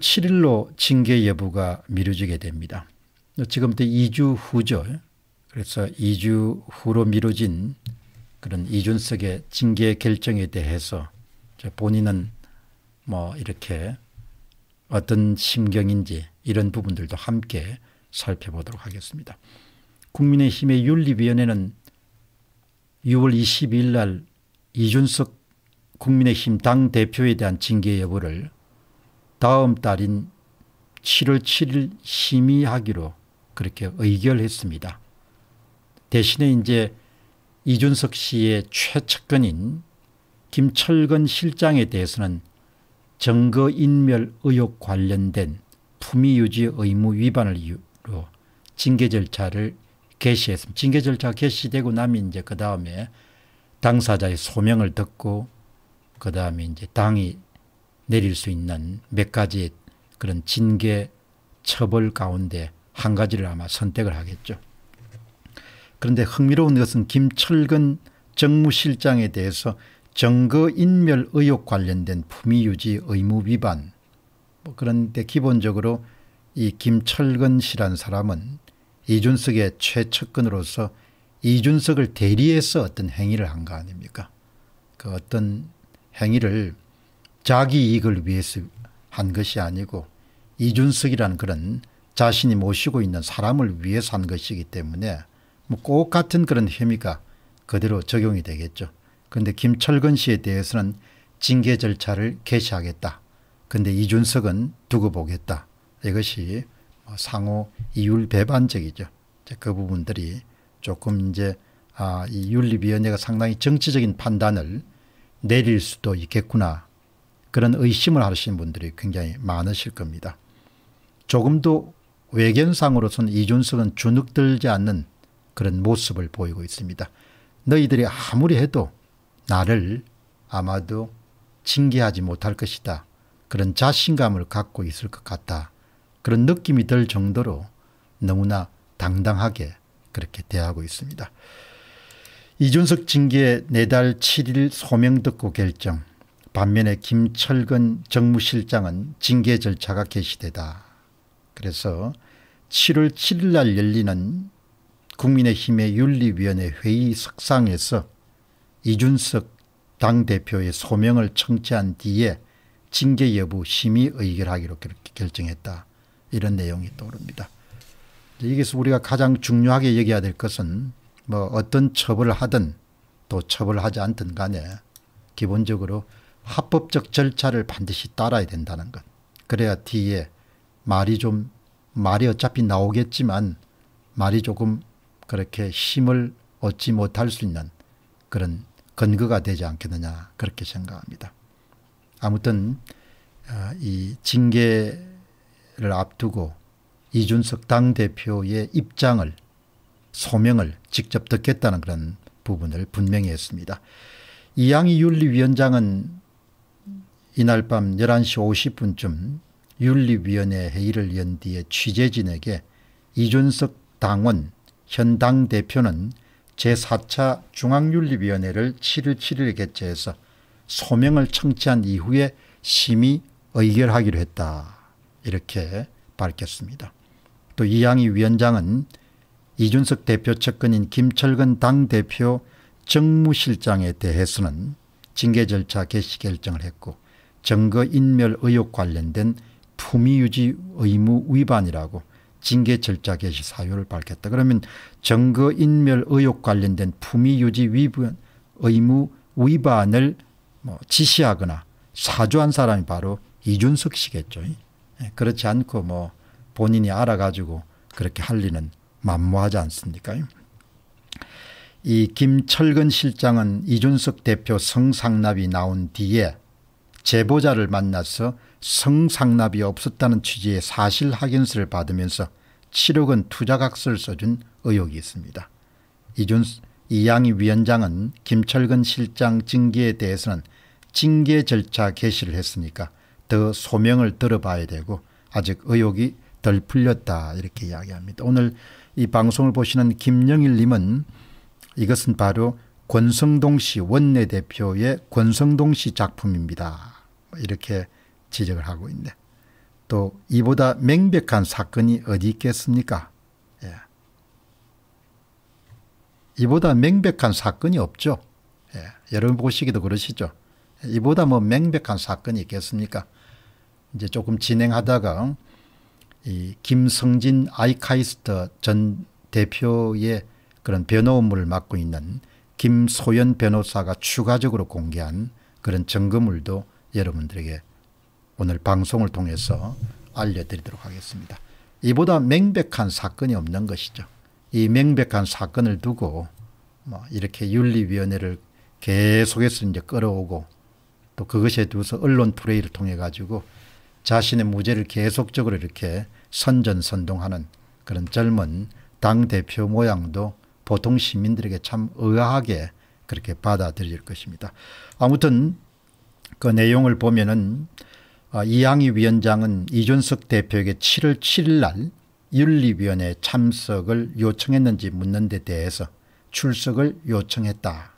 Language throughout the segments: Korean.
7일로 징계 여부가 미뤄지게 됩니다. 지금부터 2주 후죠. 그래서 2주 후로 미뤄진 그런 이준석의 징계 결정에 대해서 본인은 뭐 이렇게 어떤 심경인지 이런 부분들도 함께 살펴보도록 하겠습니다. 국민의힘의 윤리위원회는 6월 22일 날 이준석 국민의힘 당대표에 대한 징계 여부를 다음 달인 7월 7일 심의하기로 그렇게 의결했습니다. 대신에 이제 이준석 씨의 최측근인 김철근 실장에 대해서는 증거인멸 의혹 관련된 품위유지 의무 위반을 이유로 징계 절차를 개시했습니다. 징계 절차 개시되고 나면 이제 그 다음에 당사자의 소명을 듣고 그 다음에 이제 당이 내릴 수 있는 몇 가지 그런 징계 처벌 가운데 한 가지를 아마 선택을 하겠죠. 그런데 흥미로운 것은 김철근 정무실장에 대해서 정거인멸 의혹 관련된 품위유지 의무 위반 뭐 그런데 기본적으로 이 김철근 씨란 사람은 이준석의 최측근으로서 이준석을 대리해서 어떤 행위를 한 거 아닙니까? 그 어떤 행위를 자기 이익을 위해서 한 것이 아니고 이준석이라는 그런 자신이 모시고 있는 사람을 위해서 한 것이기 때문에 뭐꼭 같은 그런 혐의가 그대로 적용이 되겠죠. 그런데 김철근 씨에 대해서는 징계 절차를 개시하겠다. 그런데 이준석은 두고 보겠다. 이것이 뭐 상호 이율 배반적이죠. 그 부분들이 조금 이제 아, 이 윤리위원회가 상당히 정치적인 판단을 내릴 수도 있겠구나 그런 의심을 하시는 분들이 굉장히 많으실 겁니다. 조금도 외견상으로선 이준석은 주눅들지 않는 그런 모습을 보이고 있습니다. 너희들이 아무리 해도 나를 아마도 징계하지 못할 것이다. 그런 자신감을 갖고 있을 것 같다. 그런 느낌이 들 정도로 너무나 당당하게 그렇게 대하고 있습니다. 이준석 징계 내달 7일 소명 듣고 결정 반면에 김철근 정무실장은 징계 절차가 개시되다. 그래서 7월 7일 날 열리는 국민의힘의 윤리위원회 회의 석상에서 이준석 당대표의 소명을 청취한 뒤에 징계 여부 심의 의결하기로 결정했다. 이런 내용이 떠오릅니다. 여기서 우리가 가장 중요하게 얘기해야될 것은 뭐 어떤 처벌을 하든 또 처벌하지 않든 간에 기본적으로 합법적 절차를 반드시 따라야 된다는 것. 그래야 뒤에 말이 좀 말이 어차피 나오겠지만 말이 조금 그렇게 힘을 얻지 못할 수 있는 그런 근거가 되지 않겠느냐 그렇게 생각합니다. 아무튼 어, 이 징계를 앞두고 이준석 당대표의 입장을 소명을 직접 듣겠다는 그런 부분을 분명히 했습니다. 이양희 윤리위원장은 이날 밤 11시 50분쯤 윤리위원회 회의를 연 뒤에 취재진에게 이준석 당원 현당 대표는 제4차 중앙윤리위원회를 7일 7일 개최해서 소명을 청취한 이후에 심의 의결하기로 했다. 이렇게 밝혔습니다. 또 이양희 위원장은 이준석 대표 측근인 김철근 당대표 정무실장에 대해서는 징계 절차 개시 결정을 했고 증거인멸 의혹 관련된 품위유지 의무 위반이라고 징계 절차 개시 사유를 밝혔다. 그러면 증거인멸 의혹 관련된 품위유지 위반 의무 위반을 뭐 지시하거나 사주한 사람이 바로 이준석 씨겠죠. 예, 그렇지 않고 뭐 본인이 알아가지고 그렇게 할 리는 만무하지 않습니까? 이 김철근 실장은 이준석 대표 성상납이 나온 뒤에 제보자를 만나서 성상납이 없었다는 취지의 사실 확인서를 받으면서 7억 원 투자각서를 써준 의혹이 있습니다. 이준, 이양희 위원장은 김철근 실장 징계에 대해서는 징계 절차 개시를 했으니까 더 소명을 들어봐야 되고 아직 의혹이 덜 풀렸다 이렇게 이야기합니다. 오늘 이 방송을 보시는 김영일 님은 이것은 바로 권성동 씨 원내대표의 권성동 씨 작품입니다. 이렇게 지적을 하고 있네또 이보다 명백한 사건이 어디 있겠습니까? 예. 이보다 명백한 사건이 없죠. 예. 여러분 보시기도 그러시죠. 이보다 뭐 명백한 사건이 있겠습니까? 이제 조금 진행하다가 이 김성진 아이카이스트 전 대표의 그런 변호 업무를 맡고 있는 김소연 변호사가 추가적으로 공개한 그런 증거물도 여러분들에게 오늘 방송을 통해서 알려드리도록 하겠습니다. 이보다 명백한 사건이 없는 것이죠. 이 명백한 사건을 두고 뭐 이렇게 윤리위원회를 계속해서 이제 끌어오고 또 그것에 대서 언론 플레이를 통해 가지고 자신의 무죄를 계속적으로 이렇게 선전선동하는 그런 젊은 당대표 모양도 보통 시민들에게 참 의아하게 그렇게 받아들일 것입니다. 아무튼 그 내용을 보면은 아, 이양희 위원장은 이준석 대표에게 7월 7일 날 윤리위원회 참석을 요청했는지 묻는 데 대해서 출석을 요청했다.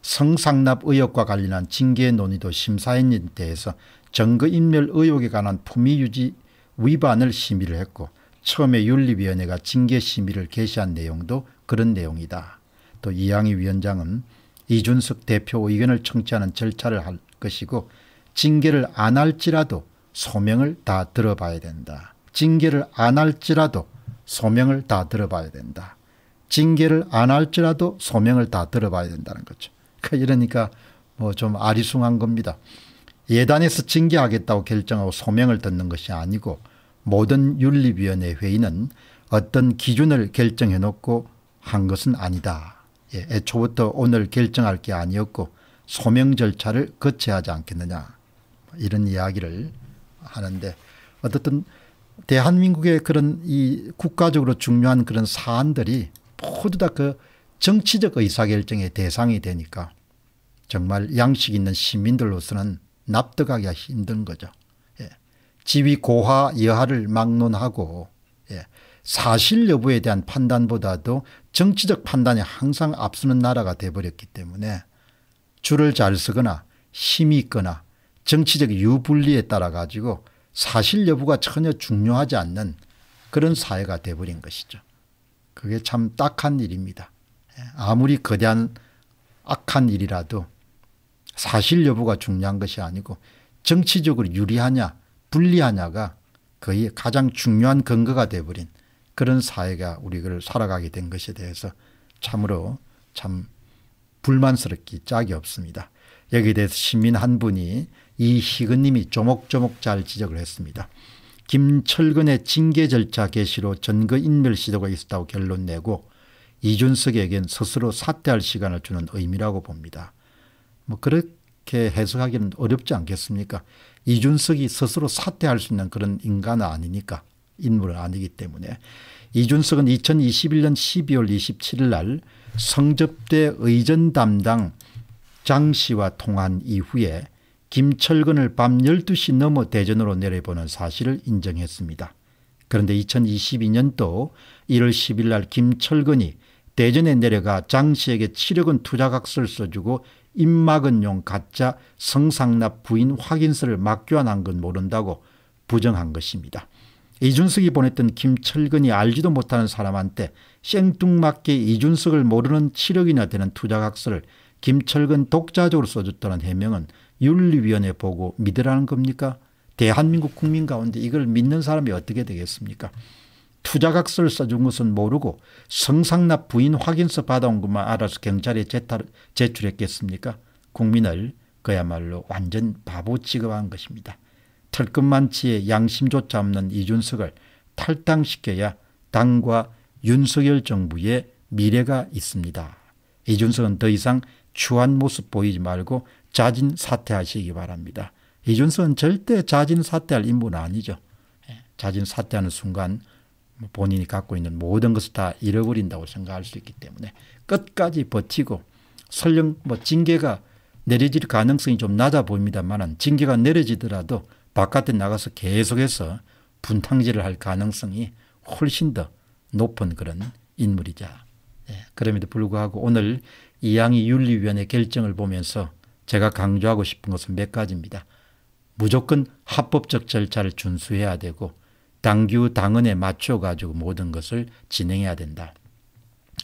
성상납 의혹과 관련한 징계 논의도 심사했는 대해서 정거인멸 의혹에 관한 품위유지 위반을 심의를 했고 처음에 윤리위원회가 징계 심의를 개시한 내용도 그런 내용이다. 또 이양희 위원장은 이준석 대표 의견을 청취하는 절차를 할, 것이고 징계를 안 할지라도 소명을 다 들어봐야 된다. 징계를 안 할지라도 소명을 다 들어봐야 된다. 징계를 안 할지라도 소명을 다 들어봐야 된다는 거죠. 그 이러니까 뭐 좀 아리숭한 겁니다. 예단에서 징계하겠다고 결정하고 소명을 듣는 것이 아니고 모든 윤리위원회 회의는 어떤 기준을 결정해 놓고 한 것은 아니다. 예, 애초부터 오늘 결정할 게 아니었고 소명 절차를 거쳐하지 않겠느냐 이런 이야기를 하는데 어떻든 대한민국의 그런 이 국가적으로 중요한 그런 사안들이 모두 다 그 정치적 의사결정의 대상이 되니까 정말 양식 있는 시민들로서는 납득하기가 힘든 거죠. 예. 지위 고하 여하를 막론하고 예. 사실 여부에 대한 판단보다도 정치적 판단이 항상 앞서는 나라가 돼버렸기 때문에 줄을 잘서거나 힘이 있거나 정치적 유불리에 따라 가지고 사실 여부가 전혀 중요하지 않는 그런 사회가 돼버린 것이죠. 그게 참 딱한 일입니다. 예, 아무리 거대한 악한 일이라도 사실 여부가 중요한 것이 아니고 정치적으로 유리하냐 불리하냐가 거의 가장 중요한 근거가 돼버린 그런 사회가 우리를 그 살아가게 된 것에 대해서 참으로 참 불만스럽기 짝이 없습니다. 여기에 대해서 시민 한 분이 이희근 님이 조목조목 잘 지적을 했습니다. 김철근의 징계 절차 개시로 전거 인멸 시도가 있었다고 결론 내고 이준석에겐 스스로 사퇴할 시간을 주는 의미라고 봅니다. 뭐 그렇게 해석하기는 어렵지 않겠습니까? 이준석이 스스로 사퇴할 수 있는 그런 인간은 아니니까 인물은 아니기 때문에 이준석은 2021년 12월 27일 날 성접대 의전 담당 장 씨와 통한 이후에 김철근을 밤 12시 넘어 대전으로 내려보는 사실을 인정했습니다. 그런데 2022년도 1월 10일 날 김철근이 대전에 내려가 장 씨에게 7억원 투자각서를 써주고 입막은용 가짜 성상납 부인 확인서를 막교환한 건 모른다고 부정한 것입니다. 이준석이 보냈던 김철근이 알지도 못하는 사람한테 생뚱맞게 이준석을 모르는 치력이나 되는 투자각서를 김철근 독자적으로 써줬다는 해명은 윤리위원회 보고 믿으라는 겁니까? 대한민국 국민 가운데 이걸 믿는 사람이 어떻게 되겠습니까? 투자각서를 써준 것은 모르고 성상납 부인 확인서 받아온 것만 알아서 경찰에 제출했겠습니까? 국민을 그야말로 완전 바보 취급한 것입니다. 털끝만치의 양심조차 없는 이준석을 탈당시켜야 당과 윤석열 정부의 미래가 있습니다. 이준석은 더 이상 추한 모습 보이지 말고 자진 사퇴하시기 바랍니다. 이준석은 절대 자진 사퇴할 인물은 아니죠. 예, 자진 사퇴하는 순간 뭐 본인이 갖고 있는 모든 것을 다 잃어버린다고 생각할 수 있기 때문에 끝까지 버티고 설령 뭐 징계가 내려질 가능성이 좀 낮아 보입니다만 징계가 내려지더라도 바깥에 나가서 계속해서 분탕질을 할 가능성이 훨씬 더 높은 그런 인물이자 예, 그럼에도 불구하고 오늘 이양희 윤리위원회 결정을 보면서 제가 강조하고 싶은 것은 몇 가지입니다. 무조건 합법적 절차를 준수해야 되고 당규 당헌에 맞춰 가지고 모든 것을 진행해야 된다.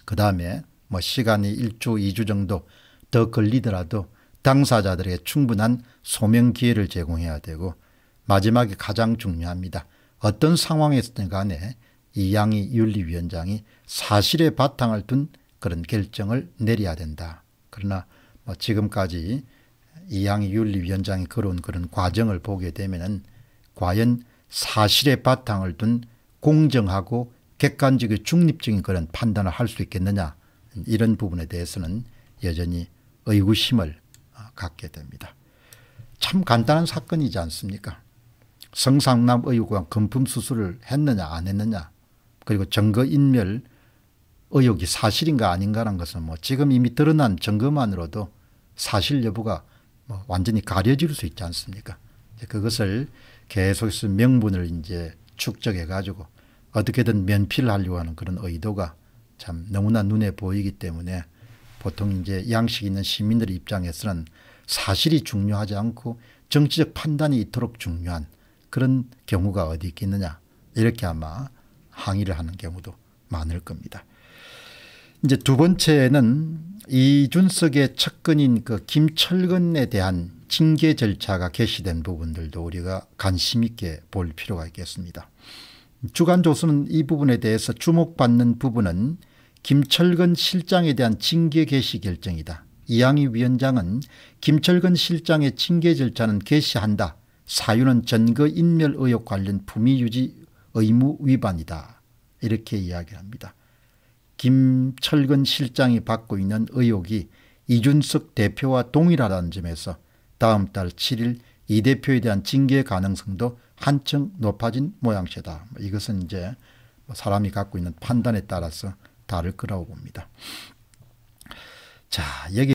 그 다음에 뭐 시간이 1주 2주 정도 더 걸리더라도 당사자들에게 충분한 소명 기회를 제공해야 되고 마지막이 가장 중요합니다. 어떤 상황에서든 간에 이양희 윤리위원장이 사실의 바탕을 둔 그런 결정을 내려야 된다. 그러나 뭐 지금까지 이양희 윤리위원장이 걸어 그런 과정을 보게 되면 과연 사실의 바탕을 둔 공정하고 객관적이 중립적인 그런 판단을 할 수 있겠느냐 이런 부분에 대해서는 여전히 의구심을 갖게 됩니다. 참 간단한 사건이지 않습니까 성상남 의혹과 금품 수술을 했느냐 안 했느냐 그리고 증거인멸 의혹이 사실인가 아닌가라는 것은 뭐 지금 이미 드러난 증거만으로도 사실 여부가 뭐 완전히 가려질 수 있지 않습니까 그것을 계속해서 명분을 이제 축적해 가지고 어떻게든 면피를 하려고 하는 그런 의도가 참 너무나 눈에 보이기 때문에 보통 이제 양식 있는 시민들 입장에서는 사실이 중요하지 않고 정치적 판단이 이토록 중요한 그런 경우가 어디 있겠느냐 이렇게 아마 항의를 하는 경우도 많을 겁니다. 이제 두 번째는 이준석의 측근인 그 김철근에 대한 징계 절차가 개시된 부분들도 우리가 관심 있게 볼 필요가 있겠습니다. 주간조수는 이 부분에 대해서 주목받는 부분은 김철근 실장에 대한 징계 개시 결정이다. 이양희 위원장은 김철근 실장의 징계 절차는 개시한다. 사유는 전거 인멸 의혹 관련 품위 유지 의무 위반이다. 이렇게 이야기합니다. 김철근 실장이 받고 있는 의혹이 이준석 대표와 동일하다는 점에서 다음 달 7일 이 대표에 대한 징계 가능성도 한층 높아진 모양새다. 뭐 이것은 이제 뭐 사람이 갖고 있는 판단에 따라서 다를 거라고 봅니다. 자, 여기